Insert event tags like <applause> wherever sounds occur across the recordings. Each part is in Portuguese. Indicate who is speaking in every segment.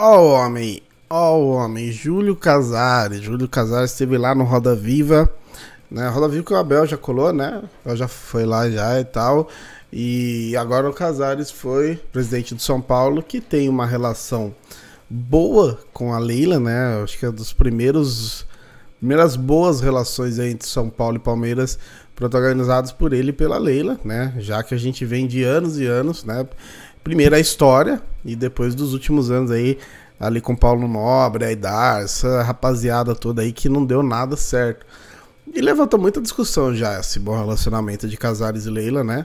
Speaker 1: Ó oh, homem, ó oh, homem, Júlio Casares. Júlio Casares esteve lá no Roda Viva, né? Roda Viva que o Abel já colou, né? Abel já foi lá já e tal. E agora o Casares foi presidente do São Paulo, que tem uma relação boa com a Leila, né? Acho que é dos primeiros primeiras boas relações entre São Paulo e Palmeiras protagonizados por ele e pela Leila, né? Já que a gente vem de anos e anos, né? primeiro a história e depois dos últimos anos aí, ali com Paulo Nobre, Aidar, essa rapaziada toda aí que não deu nada certo. E levantou muita discussão já esse bom relacionamento de Casares e Leila, né?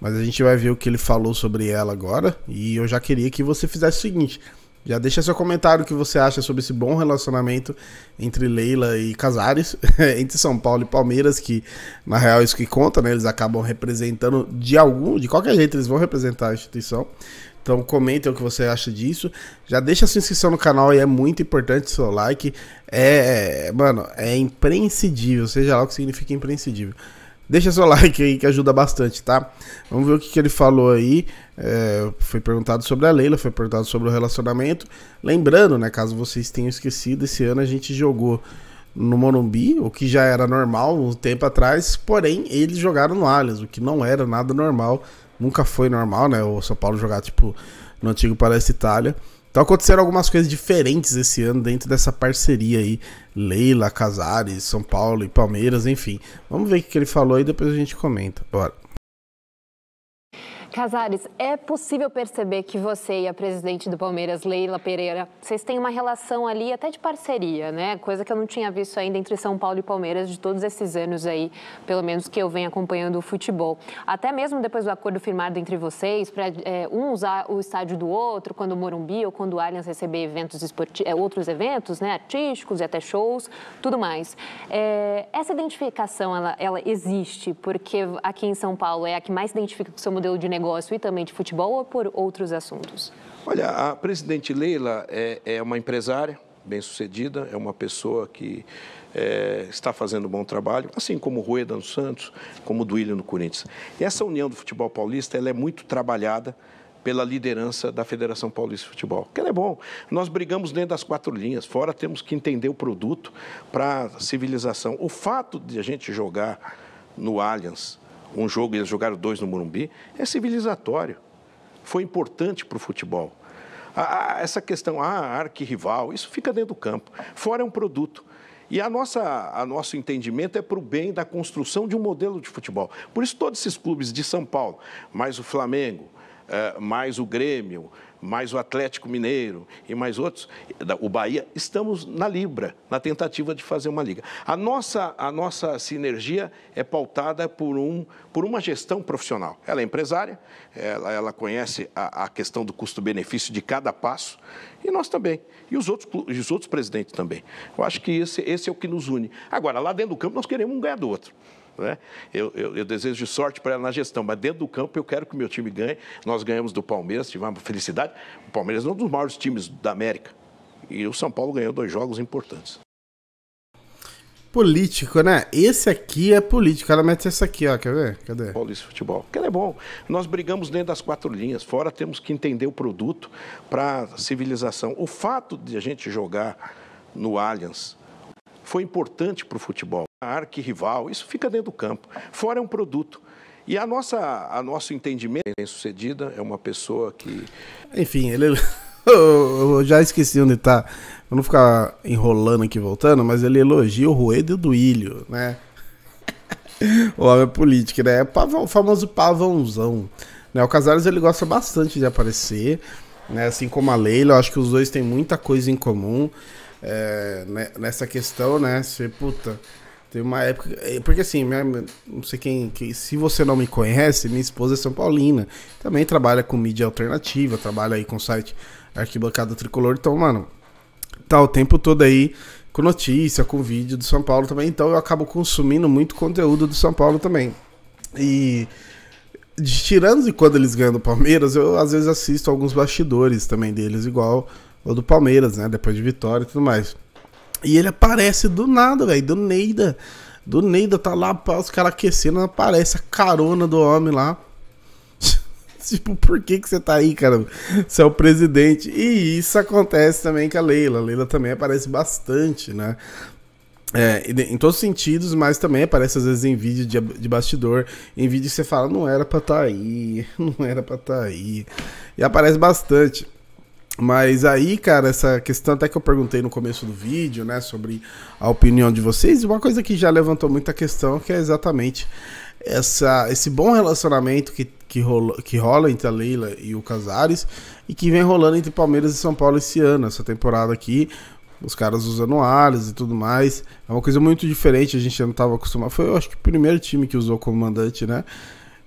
Speaker 1: Mas a gente vai ver o que ele falou sobre ela agora. E eu já queria que você fizesse o seguinte: já deixa seu comentário o que você acha sobre esse bom relacionamento entre Leila e Casares, <laughs> entre São Paulo e Palmeiras, que na real é isso que conta, né? Eles acabam representando de algum, de qualquer jeito eles vão representar a instituição. Então comentem o que você acha disso. Já deixa sua inscrição no canal e é muito importante seu like. É, é, mano, é imprescindível, seja lá o que significa imprescindível. Deixa seu <laughs> like aí que ajuda bastante, tá? Vamos ver o que, que ele falou aí. É, foi perguntado sobre a Leila, foi perguntado sobre o relacionamento. Lembrando, né, caso vocês tenham esquecido, esse ano a gente jogou no Morumbi, o que já era normal um tempo atrás, porém eles jogaram no Allianz, o que não era nada normal, nunca foi normal, né? O São Paulo jogar tipo no antigo Palestra Itália. Então aconteceram algumas coisas diferentes esse ano dentro dessa parceria aí. Leila, Casares, São Paulo e Palmeiras, enfim. Vamos ver o que ele falou e depois a gente comenta. Bora.
Speaker 2: Casares, é possível perceber que você e a presidente do Palmeiras, Leila Pereira, vocês têm uma relação ali até de parceria, né? Coisa que eu não tinha visto ainda entre São Paulo e Palmeiras de todos esses anos aí, pelo menos que eu venho acompanhando o futebol. Até mesmo depois do acordo firmado entre vocês, para é, um usar o estádio do outro, quando o Morumbi ou quando o Allianz receber eventos esportivos, é, outros eventos, né? Artísticos e até shows, tudo mais. É, essa identificação, ela, ela existe, porque aqui em São Paulo é a que mais identifica com o seu modelo de negócio e também de futebol ou por outros assuntos? Olha, a presidente Leila é, é uma empresária bem-sucedida, é uma pessoa que é, está fazendo um bom trabalho, assim como o Rueda no Santos, como o Duílio no Corinthians. E essa união do futebol paulista ela é muito trabalhada pela liderança da Federação Paulista de Futebol, que é bom. Nós brigamos dentro das quatro linhas, fora temos que entender o produto para a civilização. O fato de a gente jogar no Allianz, um jogo, eles jogaram dois no Morumbi, é civilizatório. Foi importante para o futebol. A, a, essa questão, ah, arquirrival, isso fica dentro do campo. Fora é um produto. E a nossa, a nosso entendimento é para o bem da construção de um modelo de futebol. Por isso, todos esses clubes de São Paulo, mais o Flamengo, eh, mais o Grêmio, mais o Atlético Mineiro e mais outros, o Bahia, estamos na Libra, na tentativa de fazer uma liga. A nossa, a nossa sinergia é pautada por, um, por uma gestão profissional. Ela é empresária, ela, ela conhece a, a questão do custo-benefício de cada passo e nós também. E os outros, os outros presidentes também. Eu acho que esse, esse é o que nos une. Agora, lá dentro do campo, nós queremos um ganhar do outro. Né? Eu, eu, eu, desejo sorte para ela na gestão, mas dentro do campo eu quero que o meu time ganhe. Nós ganhamos do Palmeiras, tivemos felicidade. O Palmeiras é um dos maiores times da América. E o São Paulo ganhou dois jogos importantes.
Speaker 1: Político, né? Esse aqui é político. Ela mete essa aqui, ó. Quer ver? Cadê? Paulista Futebol. Porque é bom.
Speaker 2: Nós brigamos dentro das quatro linhas. Fora temos que entender o produto para civilização. O fato de a gente jogar no Allianz foi importante para o futebol arquirrival, isso fica dentro do campo. Fora é um produto. E a nossa, a nosso entendimento, bem sucedida, é uma pessoa que.
Speaker 1: Enfim, ele. <laughs> Eu já esqueci onde tá. Pra não ficar enrolando aqui voltando, mas ele elogia o Ruedo do Ilho, né? <laughs> o homem é político, né? É o famoso pavãozão. Né? O Casares ele gosta bastante de aparecer, né? Assim como a Leila, eu acho que os dois têm muita coisa em comum é, nessa questão, né? Ser puta. Teve uma época. Eh, porque assim, minha, não sei quem, que Se você não me conhece, minha esposa é São Paulina. Também trabalha com mídia alternativa, trabalha aí com o site Arquibancada Tricolor. Então, mano, tá o tempo todo aí com notícia, com vídeo do São Paulo também. Então eu acabo consumindo muito conteúdo do São Paulo também. E. Tirando de quando eles ganham do Palmeiras, eu às vezes assisto alguns bastidores também deles, igual o do Palmeiras, né? Depois de vitória e tudo mais. E ele aparece do nada, velho, do Neida. Do Neida tá lá, os caras aquecendo, aparece a carona do homem lá. <laughs> tipo, por que que você tá aí, cara? Você é o presidente. E isso acontece também com a Leila. A Leila também aparece bastante, né? É, em todos os sentidos, mas também aparece às vezes em vídeo de, de bastidor, em vídeo que você fala, não era pra estar tá aí, <laughs> não era pra estar tá aí. E aparece bastante. Mas aí, cara, essa questão até que eu perguntei no começo do vídeo, né, sobre a opinião de vocês, uma coisa que já levantou muita questão, que é exatamente essa, esse bom relacionamento que, que, rola, que rola entre a Leila e o Casares e que vem rolando entre Palmeiras e São Paulo esse ano, essa temporada aqui, os caras usando alas e tudo mais. É uma coisa muito diferente, a gente não estava acostumado. Foi, eu acho que o primeiro time que usou comandante, né?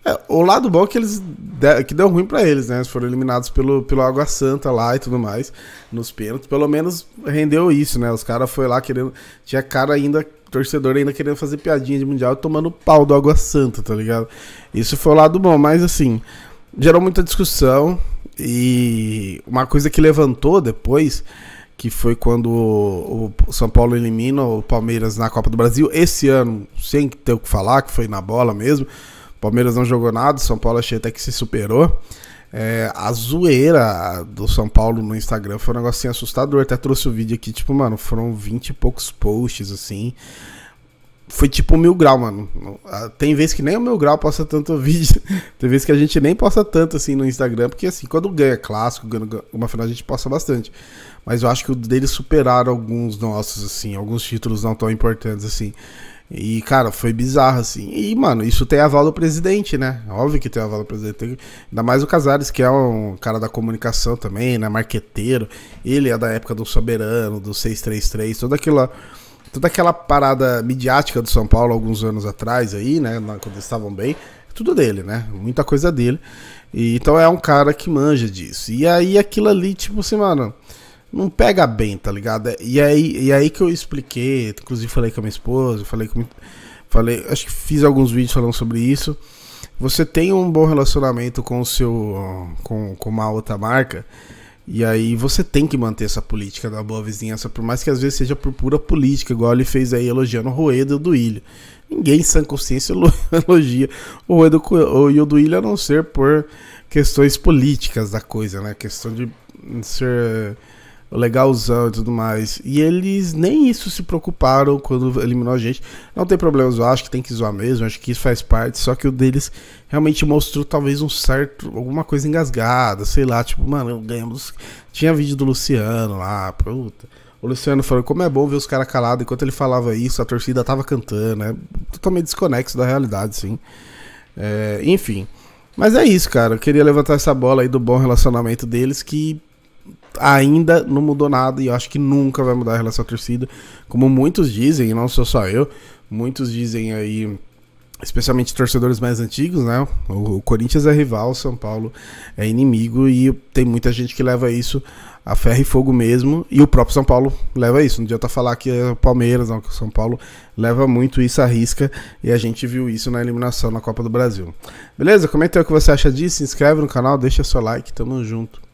Speaker 1: É, o lado bom é que eles de, que deu ruim para eles, né? Eles foram eliminados pelo, pelo Água Santa lá e tudo mais nos pênaltis. Pelo menos rendeu isso, né? Os caras foi lá querendo, tinha cara ainda torcedor ainda querendo fazer piadinha de mundial, tomando pau do Água Santa, tá ligado? Isso foi o lado bom, mas assim, gerou muita discussão e uma coisa que levantou depois que foi quando o São Paulo elimina o Palmeiras na Copa do Brasil esse ano, sem ter o que falar, que foi na bola mesmo. Palmeiras não jogou nada, São Paulo achei até que se superou. É, a zoeira do São Paulo no Instagram foi um negócio assim, assustador. Até trouxe o um vídeo aqui, tipo, mano, foram 20 e poucos posts, assim. Foi tipo mil grau, mano. Ah, tem vezes que nem o mil grau posta tanto <laughs> vídeo. Tem vezes que a gente nem posta tanto assim no Instagram. Porque assim, quando ganha clássico, ganha uma final, a gente posta bastante. Mas eu acho que o deles superaram alguns nossos, assim, alguns títulos não tão importantes, assim. E, cara, foi bizarro, assim. E, mano, isso tem aval do presidente, né? Óbvio que tem aval do presidente. Ainda mais o Casares, que é um cara da comunicação também, né? Marqueteiro. Ele é da época do Soberano, do 633, toda aquela, toda aquela parada midiática do São Paulo alguns anos atrás aí, né? Quando eles estavam bem. É tudo dele, né? Muita coisa dele. E, então é um cara que manja disso. E aí aquilo ali, tipo assim, mano não pega bem, tá ligado? É, e aí, e aí que eu expliquei, inclusive falei com a minha esposa, falei com. Falei, acho que fiz alguns vídeos falando sobre isso. Você tem um bom relacionamento com o seu. com, com uma outra marca. E aí você tem que manter essa política da boa vizinhança, por mais que às vezes seja por pura política, igual ele fez aí elogiando o Roedo do Ilho. Ninguém sã consciência <laughs> elogia o Roedo e o do Ilho a não ser por questões políticas da coisa, né? Questão de ser legalzão e tudo mais. E eles nem isso se preocuparam quando eliminou a gente. Não tem problema zoar, acho que tem que zoar mesmo, acho que isso faz parte. Só que o deles realmente mostrou talvez um certo. alguma coisa engasgada, sei lá, tipo, mano, ganhamos. Tinha vídeo do Luciano lá, puta. O Luciano falou como é bom ver os caras calados. Enquanto ele falava isso, a torcida tava cantando. É totalmente desconexo da realidade, sim. É, enfim. Mas é isso, cara. Eu queria levantar essa bola aí do bom relacionamento deles que ainda não mudou nada e eu acho que nunca vai mudar a relação à torcida. Como muitos dizem, e não sou só eu, muitos dizem aí, especialmente torcedores mais antigos, né? O, Corinthians é rival, o São Paulo é inimigo e tem muita gente que leva isso a ferro e fogo mesmo, e o próprio São Paulo leva isso. Não adianta falar que é o Palmeiras, não, que o São Paulo leva muito isso à risca, e a gente viu isso na eliminação na Copa do Brasil. Beleza? Comenta aí o que você acha disso, se inscreve no canal, deixa seu like, tamo junto.